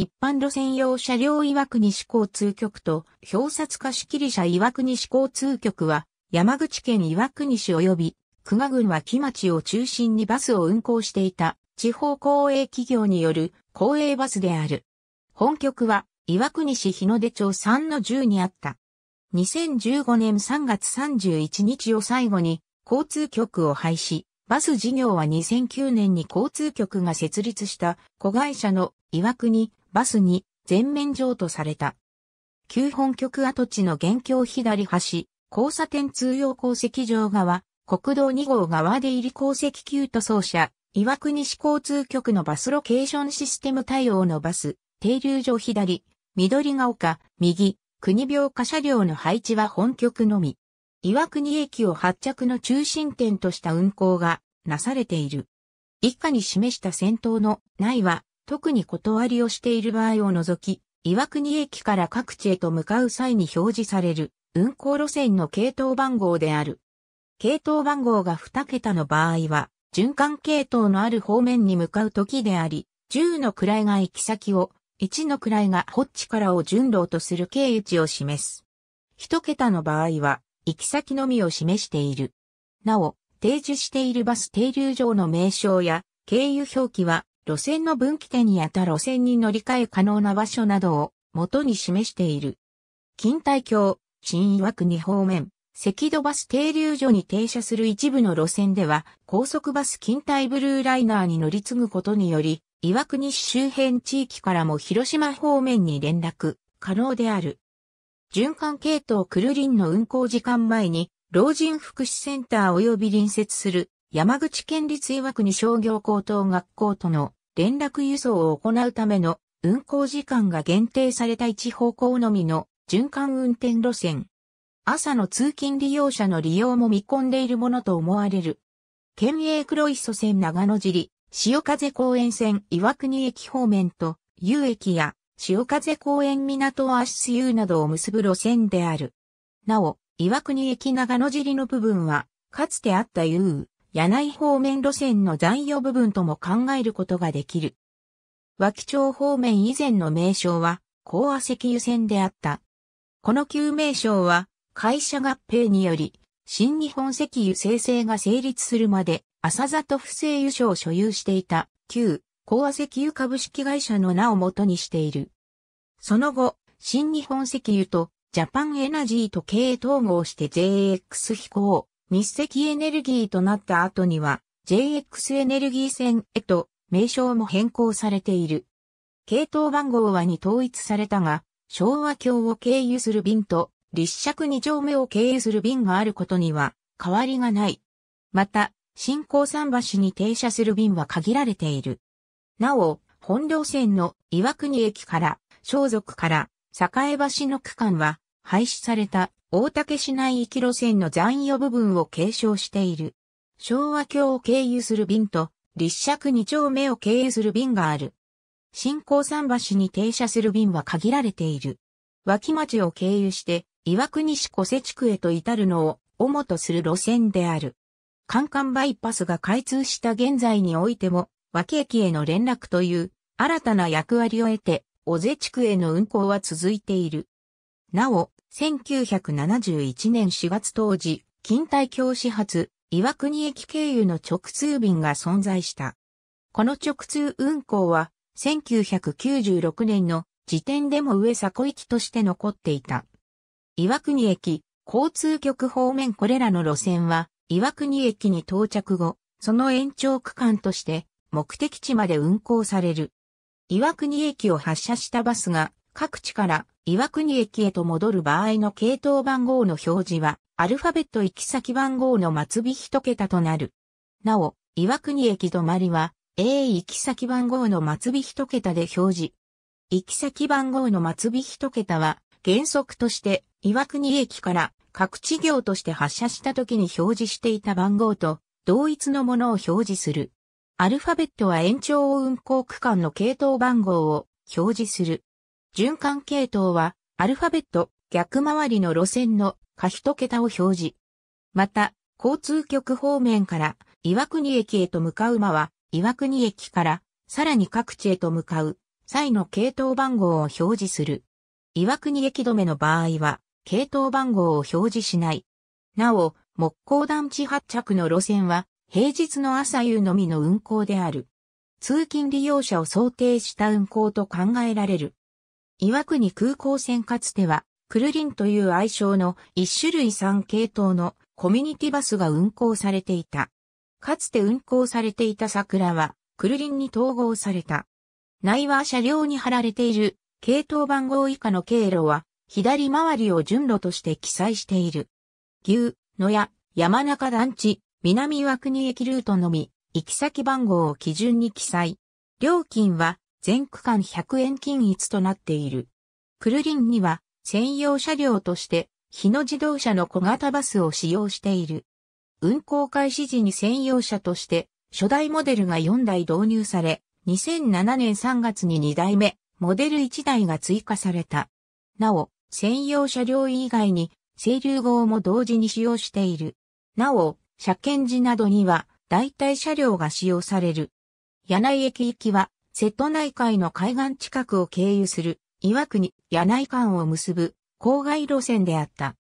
一般路線用車両岩国市交通局と表札貸切車岩国市交通局は山口県岩国市及び久我郡脇町を中心にバスを運行していた地方公営企業による公営バスである。本局は岩国市日の出町3の10にあった。2015年3月31日を最後に交通局を廃止。バス事業は2009年に交通局が設立した子会社の岩国バスに全面譲渡された。旧本局跡地の現況左端、交差点通用鉱石場側、国道2号側出入り鉱石急塗装車、岩国市交通局のバスロケーションシステム対応のバス、停留所左、緑が丘、右、国病化車両の配置は本局のみ。岩国駅を発着の中心点とした運行がなされている。以下に示した先頭の内は特に断りをしている場合を除き、岩国駅から各地へと向かう際に表示される運行路線の系統番号である。系統番号が2桁の場合は、循環系統のある方面に向かう時であり、10の位が行き先を、1の位がホッチからを順路とする経由値を示す。1桁の場合は、行き先のみを示している。なお、提示しているバス停留場の名称や、経由表記は、路線の分岐点にあた路線に乗り換え可能な場所などを元に示している。錦帯橋、新岩国方面、赤土バス停留所に停車する一部の路線では、高速バス近代ブルーライナーに乗り継ぐことにより、岩国市周辺地域からも広島方面に連絡可能である。循環系統クルリンの運行時間前に、老人福祉センター及び隣接する山口県立岩国商業高等学校との連絡輸送を行うための運行時間が限定された一方向のみの循環運転路線。朝の通勤利用者の利用も見込んでいるものと思われる。県営黒磯線長野尻、潮風公園線岩国駅方面と、遊駅や潮風公園港アシス U などを結ぶ路線である。なお、岩国駅長野尻の部分は、かつてあった U、柳井方面路線の残余部分とも考えることができる。脇町方面以前の名称は、高和石油線であった。この旧名称は、会社合併により、新日本石油生成が成立するまで、浅里不正油所を所有していた、旧、高和石油株式会社の名を元にしている。その後、新日本石油とジャパンエナジーと経営統合して JX 飛行、日赤エネルギーとなった後には JX エネルギー線へと名称も変更されている。系統番号はに統一されたが、昭和橋を経由する便と立尺二丁目を経由する便があることには変わりがない。また、新高桟橋に停車する便は限られている。なお、本領線の岩国駅から、小族から、栄橋の区間は廃止された。大竹市内行き路線の残余部分を継承している。昭和橋を経由する便と、立尺二丁目を経由する便がある。新興桟橋に停車する便は限られている。脇町を経由して、岩国市小瀬地区へと至るのを、主とする路線である。関関バイパスが開通した現在においても、脇駅への連絡という、新たな役割を得て、小瀬地区への運行は続いている。なお、1971年4月当時、近代京始発、岩国駅経由の直通便が存在した。この直通運行は、1996年の時点でも上迫行きとして残っていた。岩国駅、交通局方面これらの路線は、岩国駅に到着後、その延長区間として、目的地まで運行される。岩国駅を発車したバスが、各地から岩国駅へと戻る場合の系統番号の表示は、アルファベット行き先番号の末尾一桁となる。なお、岩国駅止まりは、A 行き先番号の末尾一桁で表示。行き先番号の末尾一桁は、原則として、岩国駅から各地業として発射した時に表示していた番号と、同一のものを表示する。アルファベットは延長運行区間の系統番号を表示する。循環系統は、アルファベット逆回りの路線の下一桁を表示。また、交通局方面から岩国駅へと向かう馬は、岩国駅からさらに各地へと向かう際の系統番号を表示する。岩国駅止めの場合は、系統番号を表示しない。なお、木工団地発着の路線は、平日の朝夕のみの運行である。通勤利用者を想定した運行と考えられる。岩国空港線かつては、クルリンという愛称の一種類3系統のコミュニティバスが運行されていた。かつて運行されていた桜は、クルリンに統合された。内は車両に貼られている、系統番号以下の経路は、左回りを順路として記載している。牛、野屋、山中団地、南岩国駅ルートのみ、行き先番号を基準に記載。料金は、全区間100円均一となっている。クルリンには専用車両として日野自動車の小型バスを使用している。運行開始時に専用車として初代モデルが4台導入され、2007年3月に2台目、モデル1台が追加された。なお、専用車両以外に、清流号も同時に使用している。なお、車検時などには、代替車両が使用される。柳井駅行きは、瀬戸内海の海岸近くを経由する岩国、柳内間を結ぶ郊外路線であった。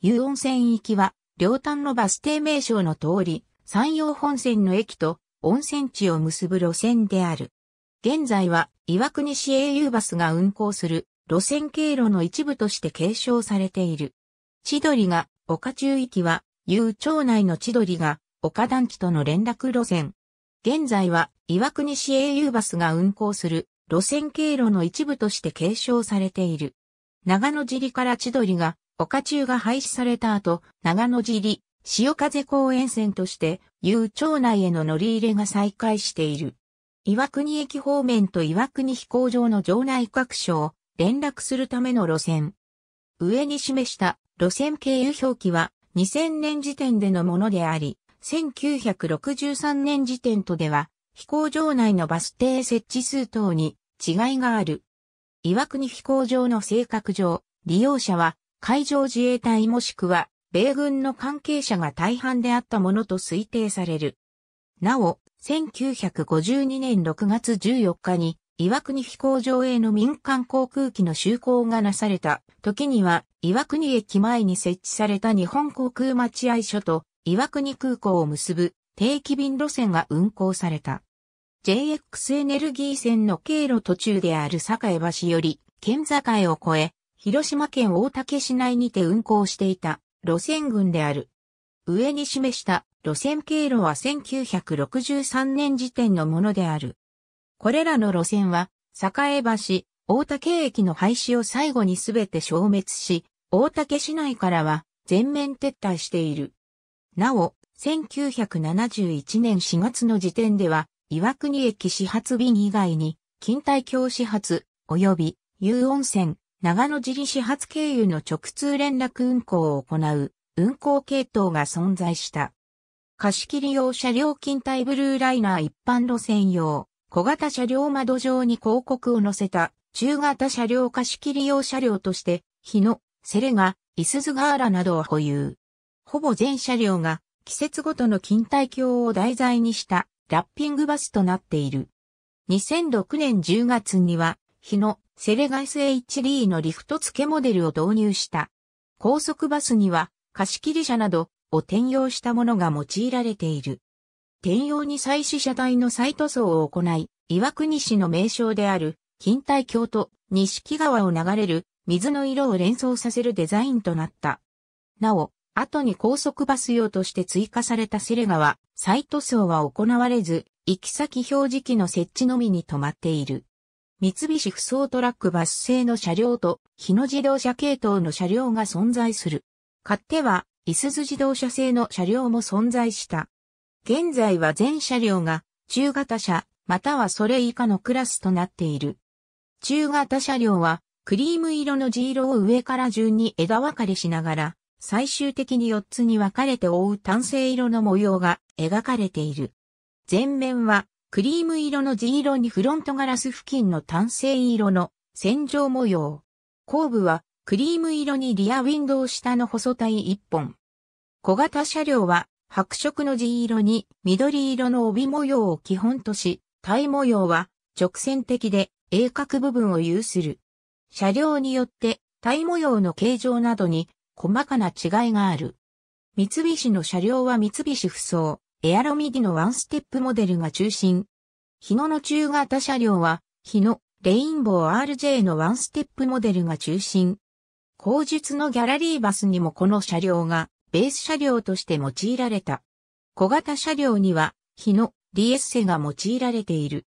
湯温泉行きは、両端のバス停名称の通り、山陽本線の駅と温泉地を結ぶ路線である。現在は岩国市 au バスが運行する路線経路の一部として継承されている。千鳥が岡中行きは、有町内の千鳥が岡団地との連絡路線。現在は岩国市営ユーバスが運行する路線経路の一部として継承されている。長野尻から千鳥が、岡中が廃止された後、長野尻、潮風公園線として、遊町内への乗り入れが再開している。岩国駅方面と岩国飛行場の場内各所を連絡するための路線。上に示した路線経由表記は2000年時点でのものであり、1963年時点とでは飛行場内のバス停設置数等に違いがある。岩国飛行場の性格上、利用者は海上自衛隊もしくは米軍の関係者が大半であったものと推定される。なお、1952年6月14日に岩国飛行場への民間航空機の就航がなされた時には岩国駅前に設置された日本航空待合所と岩国空港を結ぶ定期便路線が運行された。JX エネルギー線の経路途中である栄橋より、県境を越え、広島県大竹市内にて運行していた路線群である。上に示した路線経路は1963年時点のものである。これらの路線は、栄橋、大竹駅の廃止を最後にすべて消滅し、大竹市内からは全面撤退している。なお、1971年4月の時点では、岩国駅始発便以外に、近代橋始発、及び、遊温泉、長野尻始発経由の直通連絡運行を行う、運行系統が存在した。貸切用車両近代ブルーライナー一般路線用、小型車両窓上に広告を載せた、中型車両貸切用車両として、日野、セレガ、イスズガーラなどを保有。ほぼ全車両が季節ごとの近代橋を題材にしたラッピングバスとなっている。2006年10月には、日野、セレガイス HD のリフト付けモデルを導入した。高速バスには貸切車などを転用したものが用いられている。転用に際し車体の再塗装を行い、岩国市の名称である、近代橋と西木川を流れる水の色を連想させるデザインとなった。なお、後に高速バス用として追加されたセレガは、サイト層は行われず、行き先表示器の設置のみに止まっている。三菱不走トラックバス製の車両と、日野自動車系統の車両が存在する。買っては、いすゞ自動車製の車両も存在した。現在は全車両が、中型車、またはそれ以下のクラスとなっている。中型車両は、クリーム色の地色を上から順に枝分かれしながら、最終的に4つに分かれて覆う単性色の模様が描かれている。前面はクリーム色の地色にフロントガラス付近の単性色の線状模様。後部はクリーム色にリアウィンドウ下の細体1本。小型車両は白色の地色に緑色の帯模様を基本とし、体模様は直線的で鋭角部分を有する。車両によって体模様の形状などに細かな違いがある。三菱の車両は三菱不走、エアロミディのワンステップモデルが中心。日野の中型車両は、日野、レインボー RJ のワンステップモデルが中心。後述のギャラリーバスにもこの車両が、ベース車両として用いられた。小型車両には、日野、リエッセが用いられている。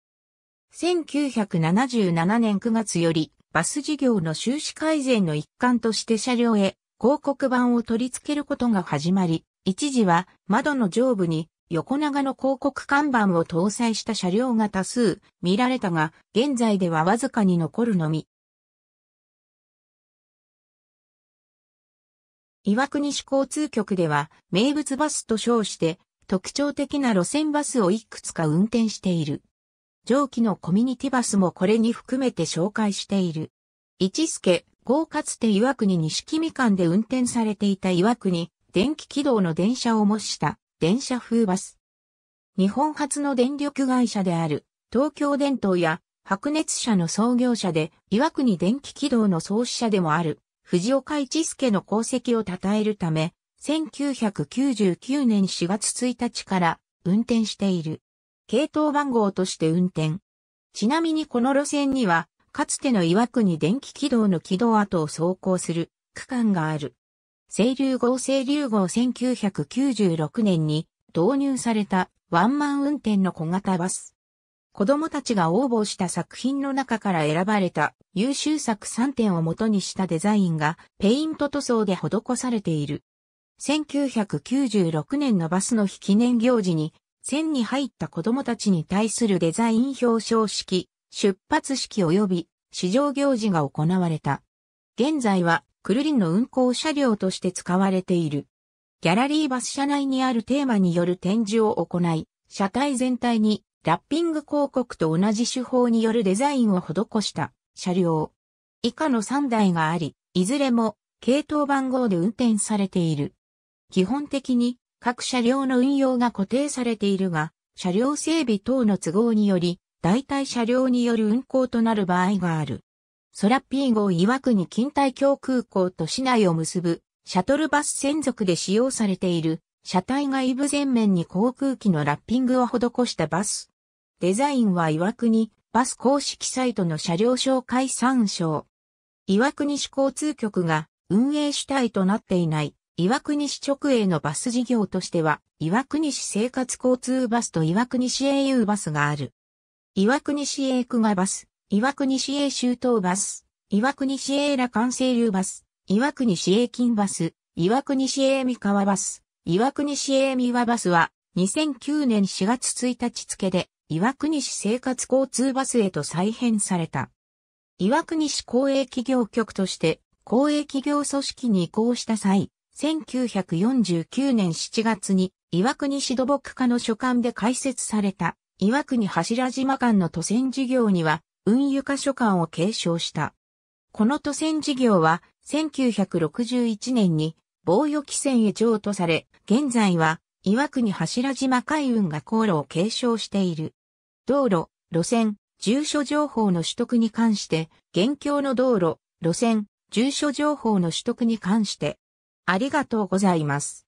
1977年9月より、バス事業の収支改善の一環として車両へ広告板を取り付けることが始まり、一時は窓の上部に横長の広告看板を搭載した車両が多数見られたが、現在ではわずかに残るのみ。岩国市交通局では名物バスと称して特徴的な路線バスをいくつか運転している。上記のコミュニティバスもこれに含めて紹介している。一助、豪かつて岩国西君間で運転されていた岩国電気軌道の電車を模した電車風バス。日本初の電力会社である東京電灯や白熱社の創業者で岩国電気軌道の創始者でもある藤岡一助の功績を称えるため、1999年4月1日から運転している。系統番号として運転。ちなみにこの路線にはかつての岩国電気軌道の軌道跡を走行する区間がある。清流号清流号1996年に導入されたワンマン運転の小型バス。子供たちが応募した作品の中から選ばれた優秀作3点を元にしたデザインがペイント塗装で施されている。1996年のバスの日記念行事に線に入った子供たちに対するデザイン表彰式出発式及び市場行事が行われた。現在はクルリンの運行車両として使われている。ギャラリーバス車内にあるテーマによる展示を行い、車体全体にラッピング広告と同じ手法によるデザインを施した車両。以下の3台があり、いずれも系統番号で運転されている。基本的に各車両の運用が固定されているが、車両整備等の都合により代替車両による運行となる場合がある。ソラピー号岩国近代京空港と市内を結ぶシャトルバス専属で使用されている車体外部前面に航空機のラッピングを施したバス。デザインは岩国バス公式サイトの車両紹介参照。岩国市交通局が運営主体となっていない岩国市直営のバス事業としては岩国市生活交通バスと岩国市 au バスがある。岩国市営熊バス、岩国市営周東バス、岩国市営羅関西流バス、岩国市営金バス、岩国市営三河バス、岩国市営三和バスは、2009年4月1日付で、岩国市生活交通バスへと再編された。岩国市公営企業局として、公営企業組織に移行した際、1949年7月に、岩国市土木課の所管で開設された岩国柱島間の都線事業には、運輸箇所間を継承した。この都線事業は、1961年に防御規制へ譲渡され、現在は、岩国柱島海運が航路を継承している。道路、路線、住所情報の取得に関して、現況の道路、路線、住所情報の取得に関して、ありがとうございます。